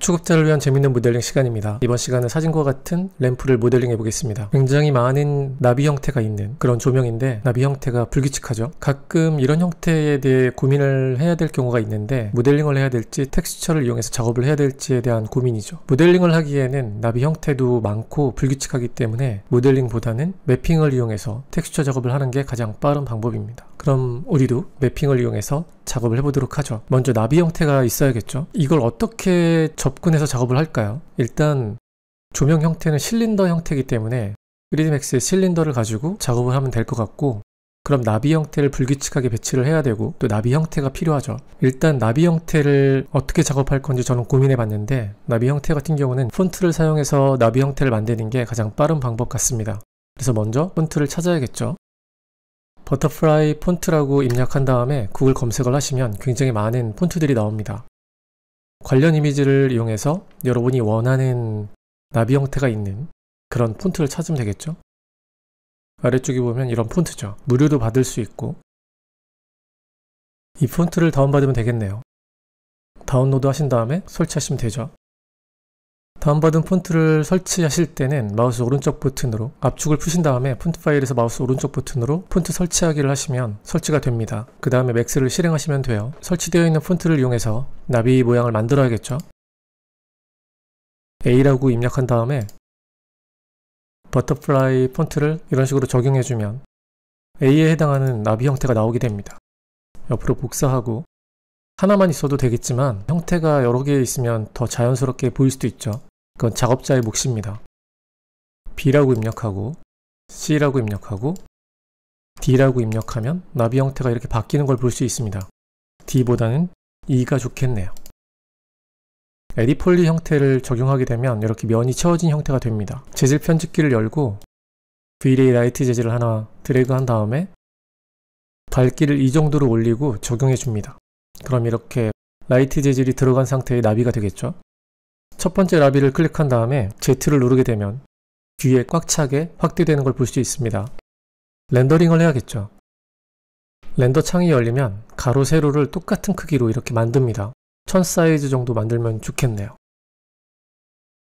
초급자를 위한 재밌는 모델링 시간입니다. 이번 시간은 사진과 같은 램프를 모델링 해보겠습니다. 굉장히 많은 나비 형태가 있는 그런 조명인데 나비 형태가 불규칙하죠. 가끔 이런 형태에 대해 고민을 해야 될 경우가 있는데 모델링을 해야 될지 텍스처를 이용해서 작업을 해야 될지에 대한 고민이죠. 모델링을 하기에는 나비 형태도 많고 불규칙하기 때문에 모델링보다는 매핑을 이용해서 텍스처 작업을 하는 게 가장 빠른 방법입니다. 그럼 우리도 매핑을 이용해서 작업을 해보도록 하죠. 먼저 나비 형태가 있어야겠죠. 이걸 어떻게 접근해서 작업을 할까요? 일단 조명 형태는 실린더 형태이기 때문에 3DMAX의 실린더를 가지고 작업을 하면 될 것 같고 그럼 나비 형태를 불규칙하게 배치를 해야 되고 또 나비 형태가 필요하죠. 일단 나비 형태를 어떻게 작업할 건지 저는 고민해 봤는데 나비 형태 같은 경우는 폰트를 사용해서 나비 형태를 만드는 게 가장 빠른 방법 같습니다. 그래서 먼저 폰트를 찾아야겠죠. 버터플라이 폰트라고 입력한 다음에 구글 검색을 하시면 굉장히 많은 폰트들이 나옵니다. 관련 이미지를 이용해서 여러분이 원하는 나비 형태가 있는 그런 폰트를 찾으면 되겠죠. 아래쪽에 보면 이런 폰트죠. 무료도 받을 수 있고 이 폰트를 다운받으면 되겠네요. 다운로드 하신 다음에 설치하시면 되죠. 다운받은 폰트를 설치하실 때는 마우스 오른쪽 버튼으로 압축을 푸신 다음에 폰트 파일에서 마우스 오른쪽 버튼으로 폰트 설치하기를 하시면 설치가 됩니다. 그 다음에 맥스를 실행하시면 돼요. 설치되어 있는 폰트를 이용해서 나비 모양을 만들어야겠죠. A라고 입력한 다음에 버터플라이 폰트를 이런 식으로 적용해주면 A에 해당하는 나비 형태가 나오게 됩니다. 옆으로 복사하고 하나만 있어도 되겠지만 형태가 여러 개 있으면 더 자연스럽게 보일 수도 있죠. 그건 작업자의 몫입니다. B라고 입력하고 C라고 입력하고 D라고 입력하면 나비 형태가 이렇게 바뀌는 걸 볼 수 있습니다. D보다는 E가 좋겠네요. 에디폴리 형태를 적용하게 되면 이렇게 면이 채워진 형태가 됩니다. 재질 편집기를 열고 V-Ray 라이트 재질을 하나 드래그한 다음에 밝기를 이 정도로 올리고 적용해 줍니다. 그럼 이렇게 라이트 재질이 들어간 상태의 나비가 되겠죠. 첫 번째 라비를 클릭한 다음에 Z를 누르게 되면 뒤에 꽉 차게 확대되는 걸 볼 수 있습니다. 렌더링을 해야겠죠. 렌더 창이 열리면 가로 세로를 똑같은 크기로 이렇게 만듭니다. 1000 사이즈 정도 만들면 좋겠네요.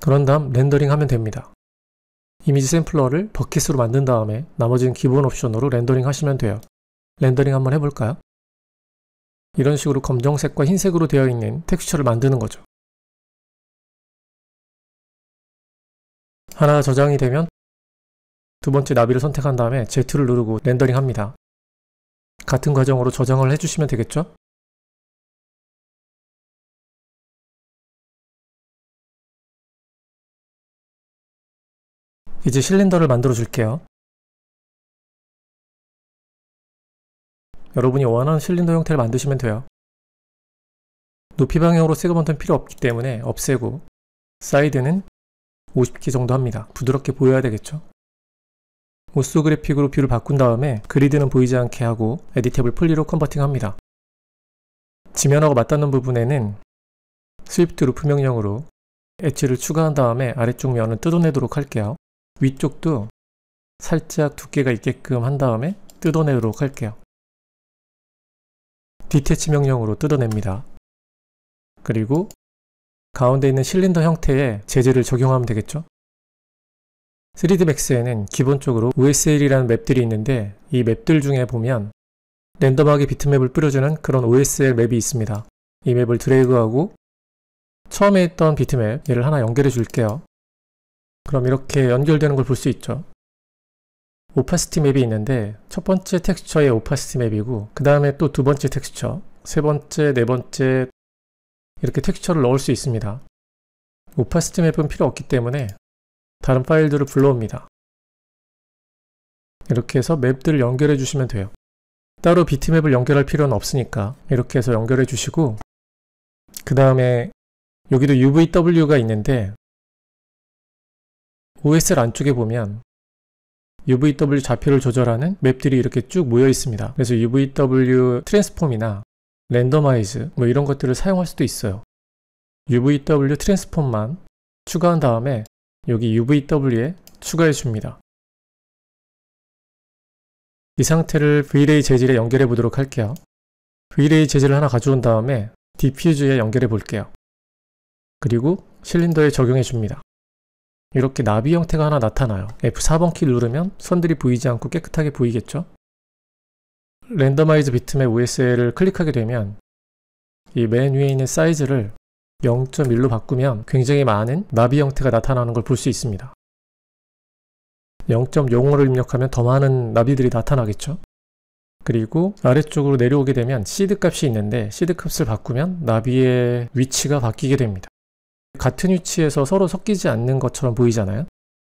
그런 다음 렌더링 하면 됩니다. 이미지 샘플러를 버킷으로 만든 다음에 나머지는 기본 옵션으로 렌더링 하시면 돼요. 렌더링 한번 해볼까요? 이런 식으로 검정색과 흰색으로 되어 있는 텍스처를 만드는 거죠. 하나 저장이 되면 두 번째 나비를 선택한 다음에 Z를 누르고 렌더링 합니다. 같은 과정으로 저장을 해주시면 되겠죠? 이제 실린더를 만들어 줄게요. 여러분이 원하는 실린더 형태를 만드시면 돼요. 높이 방향으로 세그 먼트는 필요 없기 때문에 없애고 사이드는 50키 정도 합니다. 부드럽게 보여야 되겠죠? 모스 그래픽으로 뷰를 바꾼 다음에 그리드는 보이지 않게 하고 에디테블 폴리로 컨버팅합니다. 지면하고 맞닿는 부분에는 스위프트 루프 명령으로 엣지를 추가한 다음에 아래쪽 면은 뜯어내도록 할게요. 위쪽도 살짝 두께가 있게끔 한 다음에 뜯어내도록 할게요. 디테치 명령으로 뜯어냅니다. 그리고 가운데 있는 실린더 형태의 재질을 적용하면 되겠죠? 3D m 맥 x 에는 기본적으로 OSL이라는 맵들이 있는데 이 맵들 중에 보면 랜덤하게 비트맵을 뿌려주는 그런 OSL 맵이 있습니다. 이 맵을 드래그하고 처음에 있던 비트맵 얘를 하나 연결해 줄게요. 그럼 이렇게 연결되는 걸 볼 수 있죠. 오파시티 맵이 있는데 첫 번째 텍스처의 오파시티 맵이고 그 다음에 또 두 번째 텍스처, 세 번째, 네 번째, 이렇게 텍스처를 넣을 수 있습니다. 오파시티 맵은 필요 없기 때문에 다른 파일들을 불러옵니다. 이렇게 해서 맵들을 연결해 주시면 돼요. 따로 비트맵을 연결할 필요는 없으니까 이렇게 해서 연결해 주시고 그 다음에 여기도 UVW가 있는데 OSL 안쪽에 보면 UVW 좌표를 조절하는 맵들이 이렇게 쭉 모여 있습니다. 그래서 UVW 트랜스폼이나 랜덤마이즈뭐 이런 것들을 사용할 수도 있어요. UVW 트랜스폼만 추가한 다음에 여기 UVW에 추가해 줍니다. 이 상태를 Vray 재질에 연결해 보도록 할게요. Vray 재질을 하나 가져온 다음에 디퓨즈에 연결해 볼게요. 그리고 실린더에 적용해 줍니다. 이렇게 나비 형태가 하나 나타나요. F4번 키를 누르면 선들이 보이지 않고 깨끗하게 보이겠죠? 랜덤마이즈 비트맵 OSL을 클릭하게 되면 이 맨 위에 있는 사이즈를 0.1로 바꾸면 굉장히 많은 나비 형태가 나타나는 걸 볼 수 있습니다. 0.05를 입력하면 더 많은 나비들이 나타나겠죠. 그리고 아래쪽으로 내려오게 되면 시드 값이 있는데 시드 값을 바꾸면 나비의 위치가 바뀌게 됩니다. 같은 위치에서 서로 섞이지 않는 것처럼 보이잖아요.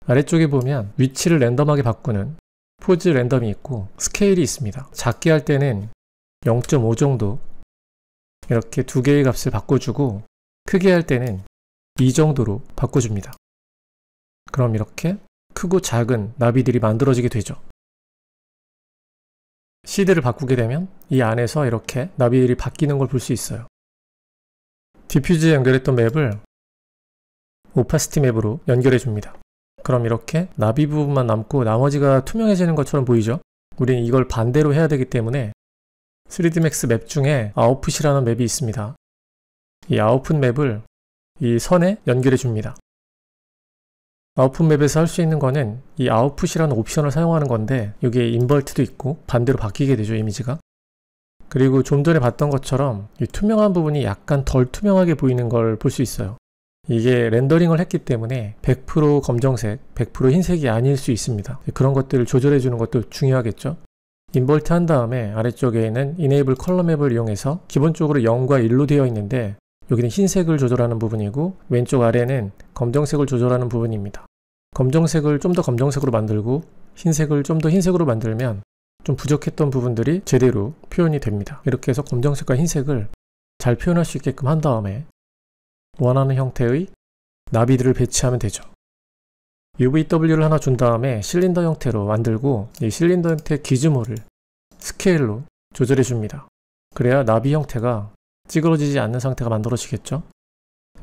아래쪽에 보면 위치를 랜덤하게 바꾸는 포즈 랜덤이 있고 스케일이 있습니다. 작게 할 때는 0.5 정도 이렇게 두 개의 값을 바꿔주고 크게 할 때는 이 정도로 바꿔줍니다. 그럼 이렇게 크고 작은 나비들이 만들어지게 되죠. 시드를 바꾸게 되면 이 안에서 이렇게 나비들이 바뀌는 걸 볼 수 있어요. 디퓨즈에 연결했던 맵을 오파시티 맵으로 연결해 줍니다. 그럼 이렇게 나비 부분만 남고 나머지가 투명해지는 것처럼 보이죠? 우리는 이걸 반대로 해야 되기 때문에 3D Max 맵 중에 아웃풋이라는 맵이 있습니다. 이 아웃풋 맵을 이 선에 연결해 줍니다. 아웃풋 맵에서 할 수 있는 거는 이 아웃풋이라는 옵션을 사용하는 건데 여기에 인벌트도 있고 반대로 바뀌게 되죠 이미지가 그리고 좀 전에 봤던 것처럼 이 투명한 부분이 약간 덜 투명하게 보이는 걸 볼 수 있어요 이게 렌더링을 했기 때문에 100% 검정색, 100% 흰색이 아닐 수 있습니다. 그런 것들을 조절해 주는 것도 중요하겠죠. 인볼트 한 다음에 아래쪽에 있는 Enable Color Map을 이용해서 기본적으로 0과 1로 되어 있는데 여기는 흰색을 조절하는 부분이고 왼쪽 아래는 검정색을 조절하는 부분입니다. 검정색을 좀 더 검정색으로 만들고 흰색을 좀 더 흰색으로 만들면 좀 부족했던 부분들이 제대로 표현이 됩니다. 이렇게 해서 검정색과 흰색을 잘 표현할 수 있게끔 한 다음에 원하는 형태의 나비들을 배치하면 되죠. UVW를 하나 준 다음에 실린더 형태로 만들고 이 실린더 형태 의 기즈모를 스케일로 조절해 줍니다. 그래야 나비 형태가 찌그러지지 않는 상태가 만들어지겠죠.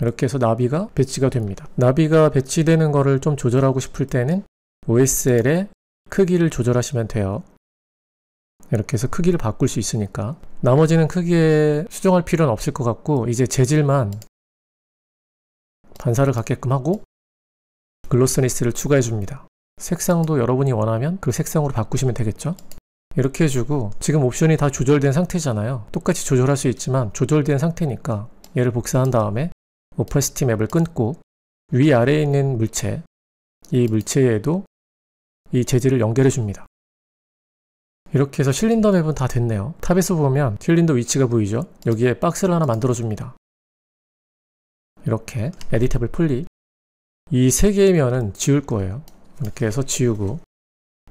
이렇게 해서 나비가 배치가 됩니다. 나비가 배치되는 거를 좀 조절하고 싶을 때는 OSL의 크기를 조절하시면 돼요. 이렇게 해서 크기를 바꿀 수 있으니까 나머지는 크기에 수정할 필요는 없을 것 같고 이제 재질만 반사를 갖게끔 하고 글로스니스를 추가해 줍니다. 색상도 여러분이 원하면 그 색상으로 바꾸시면 되겠죠? 이렇게 해주고 지금 옵션이 다 조절된 상태잖아요. 똑같이 조절할 수 있지만 조절된 상태니까 얘를 복사한 다음에 오퍼시티 맵을 끊고 위아래에 있는 물체 이 물체에도 이 재질을 연결해 줍니다. 이렇게 해서 실린더 맵은 다 됐네요. 탑에서 보면 실린더 위치가 보이죠? 여기에 박스를 하나 만들어 줍니다. 이렇게 에디테블 풀리 이 세 개의 면은 지울 거예요. 이렇게 해서 지우고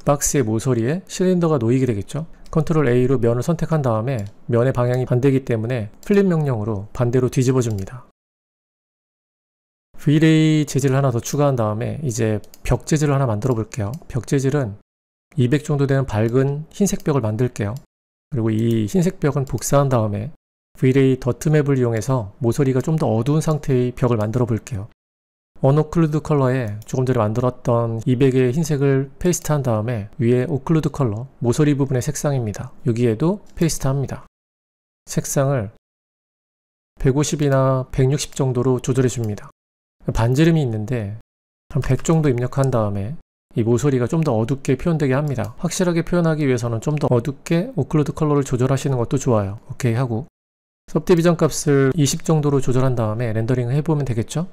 박스의 모서리에 실린더가 놓이게 되겠죠. 컨트롤 A로 면을 선택한 다음에 면의 방향이 반대이기 때문에 플립 명령으로 반대로 뒤집어 줍니다. Vray 재질을 하나 더 추가한 다음에 이제 벽 재질을 하나 만들어 볼게요. 벽 재질은 200 정도 되는 밝은 흰색 벽을 만들게요. 그리고 이 흰색 벽은 복사한 다음에 VLAY 더트맵을 이용해서 모서리가 좀 더 어두운 상태의 벽을 만들어 볼게요. 언오클루드 컬러에 조금 전에 만들었던 200의 흰색을 페이스트한 다음에 위에 오클루드 컬러, 모서리 부분의 색상입니다. 여기에도 페이스트합니다. 색상을 150이나 160 정도로 조절해 줍니다. 반지름이 있는데 한 100 정도 입력한 다음에 이 모서리가 좀 더 어둡게 표현되게 합니다. 확실하게 표현하기 위해서는 좀 더 어둡게 오클루드 컬러를 조절하시는 것도 좋아요. 오케이 하고 섭디비전 값을 20 정도로 조절한 다음에 렌더링을 해보면 되겠죠?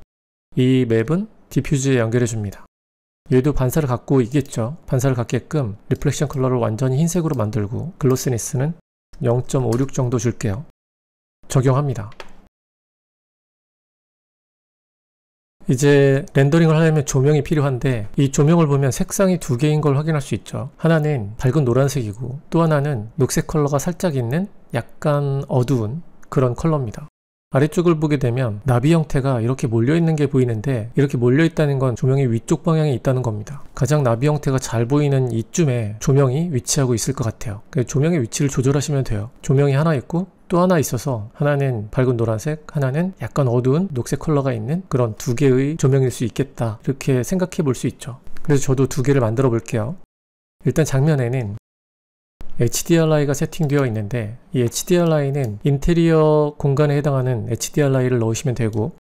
이 맵은 디퓨즈에 연결해 줍니다. 얘도 반사를 갖고 있겠죠? 반사를 갖게끔 리플렉션 컬러를 완전히 흰색으로 만들고 글로스니스는 0.56 정도 줄게요. 적용합니다. 이제 렌더링을 하려면 조명이 필요한데 이 조명을 보면 색상이 두 개인 걸 확인할 수 있죠. 하나는 밝은 노란색이고 또 하나는 녹색 컬러가 살짝 있는 약간 어두운 그런 컬러입니다. 아래쪽을 보게 되면 나비 형태가 이렇게 몰려있는 게 보이는데 이렇게 몰려있다는 건 조명이 위쪽 방향에 있다는 겁니다. 가장 나비 형태가 잘 보이는 이쯤에 조명이 위치하고 있을 것 같아요. 조명의 위치를 조절하시면 돼요. 조명이 하나 있고 또 하나 있어서 하나는 밝은 노란색 하나는 약간 어두운 녹색 컬러가 있는 그런 두 개의 조명일 수 있겠다 이렇게 생각해 볼 수 있죠. 그래서 저도 두 개를 만들어 볼게요. 일단 장면에는 HDRI가 세팅되어 있는데 이 HDRI는 인테리어 공간에 해당하는 HDRI를 넣으시면 되고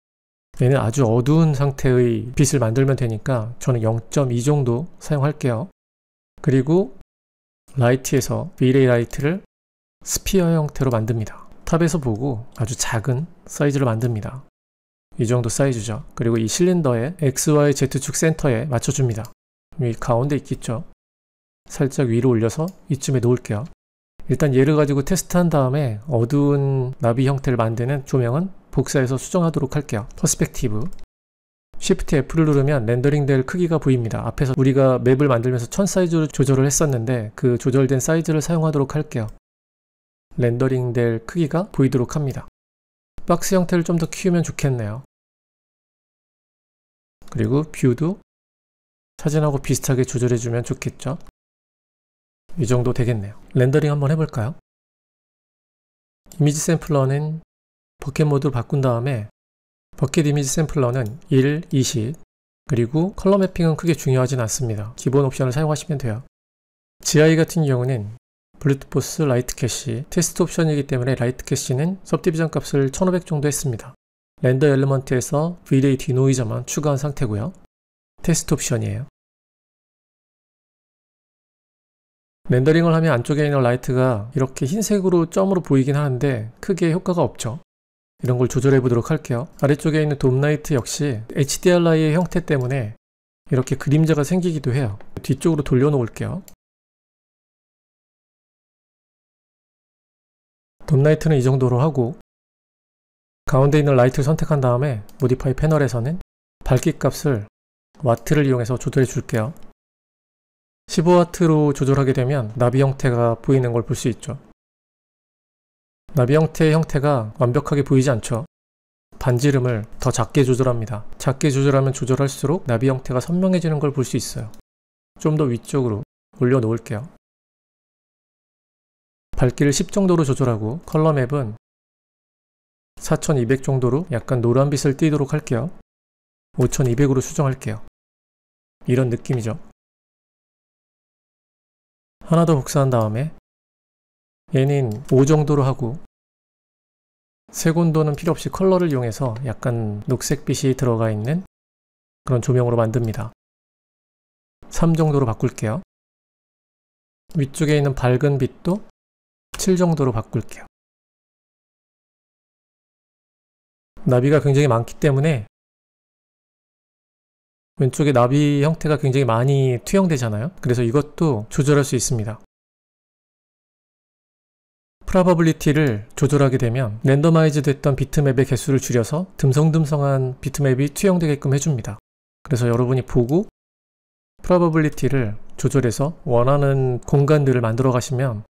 얘는 아주 어두운 상태의 빛을 만들면 되니까 저는 0.2 정도 사용할게요. 그리고 라이트에서 미레이 라이트를 스피어 형태로 만듭니다. 탑에서 보고 아주 작은 사이즈로 만듭니다. 이 정도 사이즈죠. 그리고 이 실린더의 XY Z축 센터에 맞춰줍니다. 이 가운데 있겠죠. 살짝 위로 올려서 이쯤에 놓을게요. 일단 얘를 가지고 테스트한 다음에 어두운 나비 형태를 만드는 조명은 복사해서 수정하도록 할게요. 퍼스펙티브 Shift F를 누르면 렌더링 될 크기가 보입니다. 앞에서 우리가 맵을 만들면서 천사이즈를 조절을 했었는데 그 조절된 사이즈를 사용하도록 할게요. 렌더링 될 크기가 보이도록 합니다. 박스 형태를 좀 더 키우면 좋겠네요. 그리고 뷰도 사진하고 비슷하게 조절해주면 좋겠죠. 이 정도 되겠네요. 렌더링 한번 해볼까요? 이미지 샘플러는 버켓 모드로 바꾼 다음에 버킷 이미지 샘플러는 1, 20 그리고 컬러 매핑은 크게 중요하진 않습니다. 기본 옵션을 사용하시면 돼요. GI 같은 경우는 블루투포스 라이트 캐시 테스트 옵션이기 때문에 라이트 캐시는 섭디비전 값을 1500 정도 했습니다. 렌더 엘리먼트에서 V-Day 디노이저만 추가한 상태고요. 테스트 옵션이에요. 렌더링을 하면 안쪽에 있는 라이트가 이렇게 흰색으로 점으로 보이긴 하는데 크게 효과가 없죠. 이런 걸 조절해 보도록 할게요. 아래쪽에 있는 돔라이트 역시 HDRI의 형태 때문에 이렇게 그림자가 생기기도 해요. 뒤쪽으로 돌려놓을게요. 돔라이트는 이 정도로 하고 가운데 있는 라이트를 선택한 다음에 모디파이 패널에서는 밝기 값을 와트를 이용해서 조절해 줄게요. 15W로 조절하게 되면 나비 형태가 보이는 걸 볼 수 있죠. 나비 형태의 형태가 완벽하게 보이지 않죠. 반지름을 더 작게 조절합니다. 작게 조절하면 조절할수록 나비 형태가 선명해지는 걸 볼 수 있어요. 좀 더 위쪽으로 올려놓을게요. 밝기를 10 정도로 조절하고 컬러 맵은 4200 정도로 약간 노란빛을 띄도록 할게요. 5200으로 수정할게요. 이런 느낌이죠. 하나 더 복사한 다음에 얘는 5 정도로 하고 색온도는 필요 없이 컬러를 이용해서 약간 녹색빛이 들어가 있는 그런 조명으로 만듭니다. 3 정도로 바꿀게요. 위쪽에 있는 밝은 빛도 7 정도로 바꿀게요. 나비가 굉장히 많기 때문에 왼쪽에 나비 형태가 굉장히 많이 투영되잖아요. 그래서 이것도 조절할 수 있습니다. 프라버블리티를 조절하게 되면 랜더마이즈 됐던 비트맵의 개수를 줄여서 듬성듬성한 비트맵이 투영되게끔 해줍니다. 그래서 여러분이 보고 프라버블리티를 조절해서 원하는 공간들을 만들어 가시면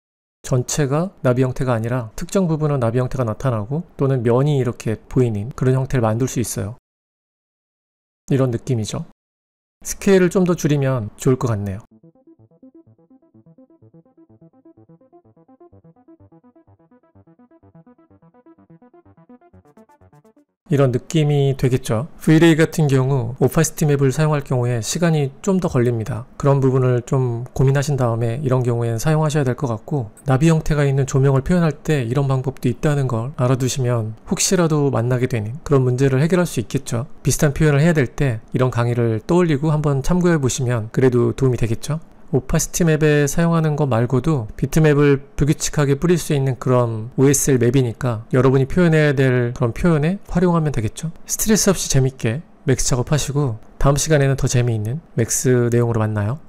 전체가 나비 형태가 아니라 특정 부분은 나비 형태가 나타나고 또는 면이 이렇게 보이는 그런 형태를 만들 수 있어요. 이런 느낌이죠. 스케일을 좀 더 줄이면 좋을 것 같네요. 이런 느낌이 되겠죠. V-Ray 같은 경우 오파시티 맵을 사용할 경우에 시간이 좀 더 걸립니다. 그런 부분을 좀 고민하신 다음에 이런 경우에는 사용하셔야 될 것 같고 나비 형태가 있는 조명을 표현할 때 이런 방법도 있다는 걸 알아두시면 혹시라도 만나게 되는 그런 문제를 해결할 수 있겠죠. 비슷한 표현을 해야 될 때 이런 강의를 떠올리고 한번 참고해 보시면 그래도 도움이 되겠죠. 오파시티 맵에 사용하는 것 말고도 비트맵을 불규칙하게 뿌릴 수 있는 그런 OSL 맵이니까 여러분이 표현해야 될 그런 표현에 활용하면 되겠죠 스트레스 없이 재밌게 맥스 작업하시고 다음 시간에는 더 재미있는 맥스 내용으로 만나요